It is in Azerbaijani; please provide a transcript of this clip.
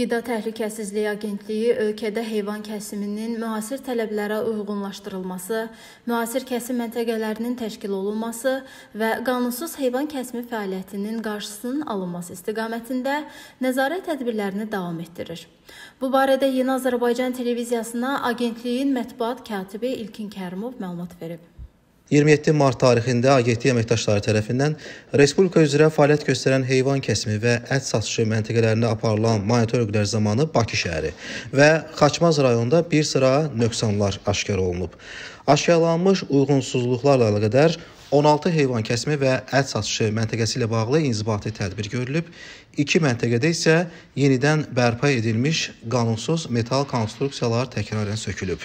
Qida Təhlükəsizliyi Agentliyi ölkədə heyvan kəsiminin müasir tələblərə uyğunlaşdırılması, müasir kəsim məntəqələrinin təşkil olunması və qanunsuz heyvan kəsimi fəaliyyətinin qarşısının alınması istiqamətində nəzarət tədbirlərini davam etdirir. Bu barədə Yeni Azərbaycan televiziyasına agentliyin mətbuat katibi İlkin Kərimov məlumat verib. 27 mart tarixində AGT əməkdaşları tərəfindən Respublika üzrə fəaliyyət göstərən heyvan kəsimi və ət satışı məntəqələrində aparılan monitorinqlər zamanı Bakı şəhəri və Xaçmaz rayonunda bir sıra nöqsanlar aşkar olunub. Aşkarlanmış uyğunsuzluqlarla əlaqədar 16 heyvan kəsimi və ət satışı məntəqəsi ilə bağlı inzibati tədbir görülüb. İki məntəqədə isə yenidən bərpa edilmiş qanunsuz metal konstruksiyalar təkrarən sökülüb.